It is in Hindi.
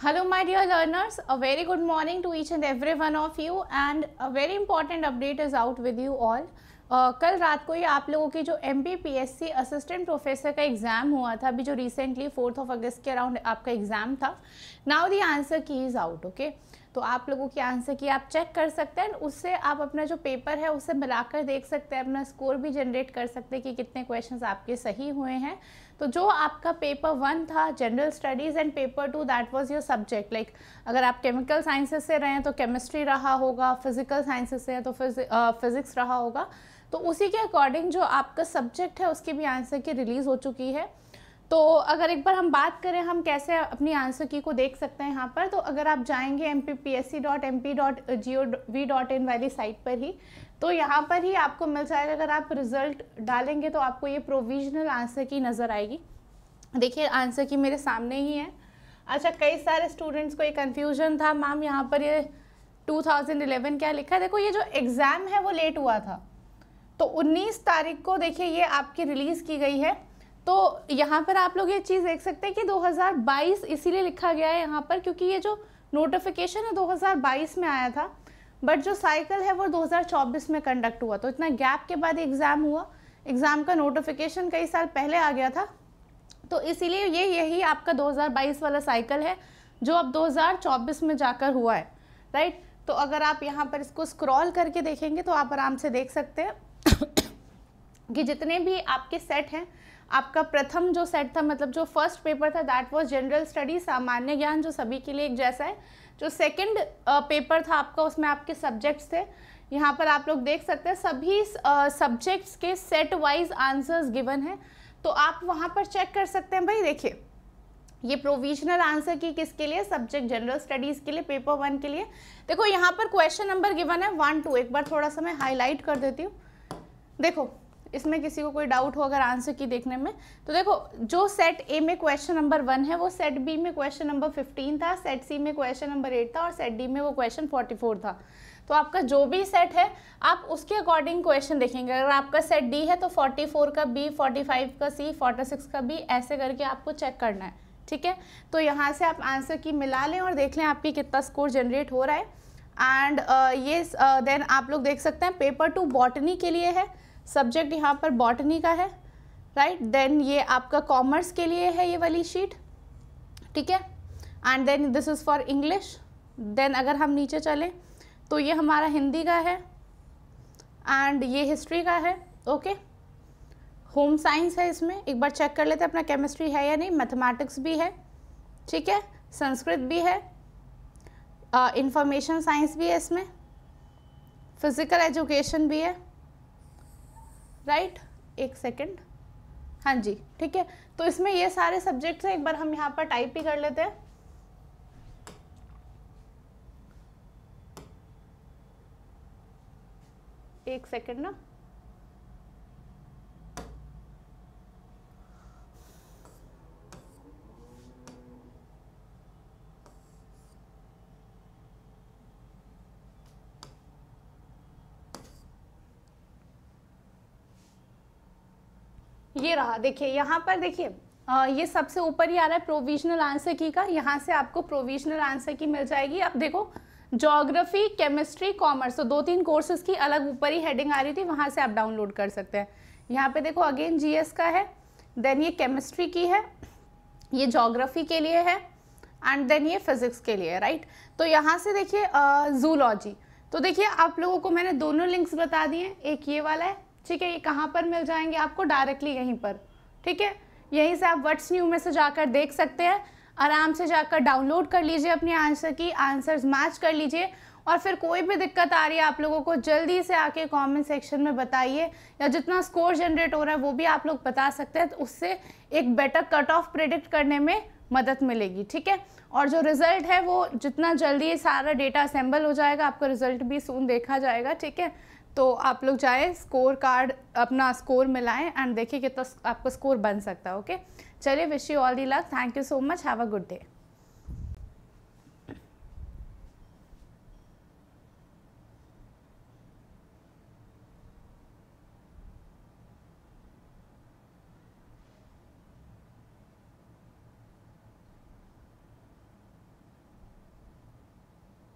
Hello my dear learners, a very good morning to each and every one of you and a very important update is out with you all. Uh, कल रात को ही आप लोगों की जो M B P S C assistant professor का एग्ज़ाम हुआ था अभी जो रिसेंटली फोर्थ ऑफ अगस्त के अराउंड आपका एग्ज़ाम था now the answer key is out okay तो आप लोगों की आंसर की आप चेक कर सकते हैं उससे आप अपना जो पेपर है उसे मिलाकर देख सकते हैं अपना स्कोर भी जनरेट कर सकते हैं कि कितने क्वेश्चंस आपके सही हुए हैं तो जो आपका पेपर वन था general studies and paper two that was your subject like अगर आप केमिकल साइंसेस से रहे हैं तो केमिस्ट्री रहा होगा फिजिकल साइंसेज से हैं तो फिज़िक्स रहा होगा तो उसी के अकॉर्डिंग जो आपका सब्जेक्ट है उसकी भी आंसर की रिलीज़ हो चुकी है तो अगर एक बार हम बात करें हम कैसे अपनी आंसर की को देख सकते हैं यहाँ पर तो अगर आप जाएंगे M P P S C dot M P dot G O V dot in वाली साइट पर ही तो यहाँ पर ही आपको मिल जाएगा अगर आप रिज़ल्ट डालेंगे तो आपको ये प्रोविजनल आंसर की नज़र आएगी देखिए आंसर की मेरे सामने ही है अच्छा कई सारे स्टूडेंट्स को ये कन्फ्यूजन था मैम यहाँ पर ये 2011 क्या लिखा है देखो ये जो एग्ज़ाम है वो लेट हुआ था तो 19 तारीख को देखिए ये आपकी रिलीज़ की गई है तो यहाँ पर आप लोग ये चीज़ देख सकते हैं कि 2022 इसीलिए लिखा गया है यहाँ पर क्योंकि ये जो नोटिफिकेशन है 2022 में आया था बट जो साइकिल है वो 2024 में कंडक्ट हुआ तो इतना गैप के बाद एग्ज़ाम हुआ एग्ज़ाम का नोटिफिकेशन कई साल पहले आ गया था तो इसीलिए ये यही आपका 2022 वाला साइकिल है जो अब 2024 में जाकर हुआ है राइट तो अगर आप यहाँ पर इसको स्क्रॉल करके देखेंगे तो आप आराम से देख सकते हैं कि जितने भी आपके सेट हैं आपका प्रथम जो सेट था मतलब जो फर्स्ट पेपर था दैट वाज जनरल स्टडी सामान्य ज्ञान जो सभी के लिए एक जैसा है जो सेकंड पेपर था आपका उसमें आपके सब्जेक्ट्स थे यहाँ पर आप लोग देख सकते हैं सभी सब्जेक्ट्स के सेट वाइज आंसर्स गिवन है तो आप वहाँ पर चेक कर सकते हैं भाई देखिए ये प्रोविजनल आंसर की किसके लिए सब्जेक्ट जनरल स्टडीज़ के लिए पेपर वन के लिए देखो यहाँ पर क्वेश्चन नंबर गिवन है वन टू एक बार थोड़ा सा मैं हाईलाइट कर देती हूँ देखो इसमें किसी को कोई डाउट हो अगर आंसर की देखने में तो देखो जो सेट ए में क्वेश्चन नंबर वन है वो सेट बी में क्वेश्चन नंबर फिफ्टीन था सेट सी में क्वेश्चन नंबर एट था और सेट डी में वो क्वेश्चन फोर्टी फोर था तो आपका जो भी सेट है आप उसके अकॉर्डिंग क्वेश्चन देखेंगे अगर आपका सेट डी है तो फोर्टी फोर का बी फोर्टी फाइव का सी फोर्टी सिक्स का बी ऐसे करके आपको चेक करना है ठीक है तो यहाँ से आप आंसर की मिला लें और देख लें आपकी कितना स्कोर जनरेट हो रहा है एंड ये देन आप लोग देख सकते हैं पेपर टू बॉटनी के लिए है सब्जेक्ट यहाँ पर बॉटनी का है राइट right? देन ये आपका कॉमर्स के लिए है ये वाली शीट ठीक है and then this is for English then अगर हम नीचे चलें तो ये हमारा हिंदी का है एंड ये हिस्ट्री का है ओके होम साइंस है इसमें एक बार चेक कर लेते हैं अपना केमिस्ट्री है या नहीं मैथमेटिक्स भी है ठीक है संस्कृत भी है इंफॉर्मेशन uh, साइंस भी है इसमें फिज़िकल एजुकेशन भी है राइट एक सेकेंड हाँ जी ठीक है तो इसमें ये सारे सब्जेक्ट्स हैं एक बार हम यहाँ पर टाइप ही कर लेते हैं एक सेकेंड ना ये रहा देखिए यहाँ पर देखिए ये सबसे ऊपर ही आ रहा है प्रोविजनल आंसर की का यहाँ से आपको प्रोविजनल आंसर की मिल जाएगी अब देखो जोग्राफी केमिस्ट्री कॉमर्स तो दो तीन कोर्सेज की अलग ऊपर ही हेडिंग आ रही थी वहाँ से आप डाउनलोड कर सकते हैं यहाँ पे देखो अगेन जीएस का है देन ये केमिस्ट्री की है ये जोग्राफी के लिए है एंड देन ये फिज़िक्स के लिए राइट तो यहाँ से देखिए जूलॉजी तो देखिए आप लोगों को मैंने दोनों लिंक्स बता दिए एक ये वाला है ठीक है ये कहाँ पर मिल जाएंगे आपको डायरेक्टली यहीं पर ठीक है यहीं से आप व्हाट्स न्यू में से जाकर देख सकते हैं आराम से जाकर डाउनलोड कर लीजिए अपने आंसर की आंसर्स मैच कर लीजिए और फिर कोई भी दिक्कत आ रही है आप लोगों को जल्दी से आके कमेंट सेक्शन में बताइए या जितना स्कोर जनरेट हो रहा है वो भी आप लोग बता सकते हैं तो उससे एक बेटर कट ऑफ प्रिडिक्ट करने में मदद मिलेगी ठीक है और जो रिज़ल्ट है वो जितना जल्दी सारा डेटा असेंबल हो जाएगा आपका रिज़ल्ट भी सून देखा जाएगा ठीक है तो आप लोग जाए स्कोर कार्ड अपना स्कोर मिलाएं एंड देखिए कितना आपका स्कोर बन सकता है ओके चलिए wish you all the luck thank you so much have a good day